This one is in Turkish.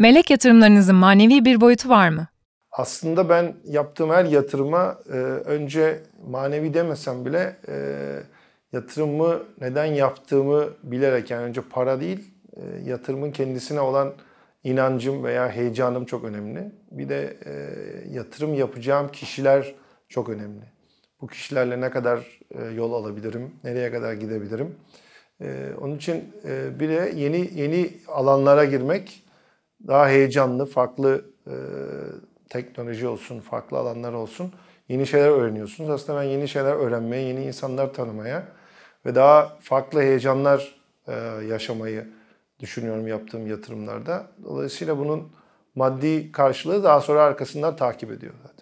Melek yatırımlarınızın manevi bir boyutu var mı? Aslında ben yaptığım her yatırıma e, önce manevi demesem bile e, yatırımı neden yaptığımı bilerek yani önce para değil e, yatırımın kendisine olan inancım veya heyecanım çok önemli. Bir de e, yatırım yapacağım kişiler çok önemli. Bu kişilerle ne kadar e, yol alabilirim, nereye kadar gidebilirim. E, onun için e, bir de yeni yeni alanlara girmek daha heyecanlı, farklı e, teknoloji olsun, farklı alanlar olsun yeni şeyler öğreniyorsunuz. Aslında ben yeni şeyler öğrenmeye, yeni insanlar tanımaya ve daha farklı heyecanlar e, yaşamayı düşünüyorum yaptığım yatırımlarda. Dolayısıyla bunun maddi karşılığı daha sonra arkasından takip ediyor zaten.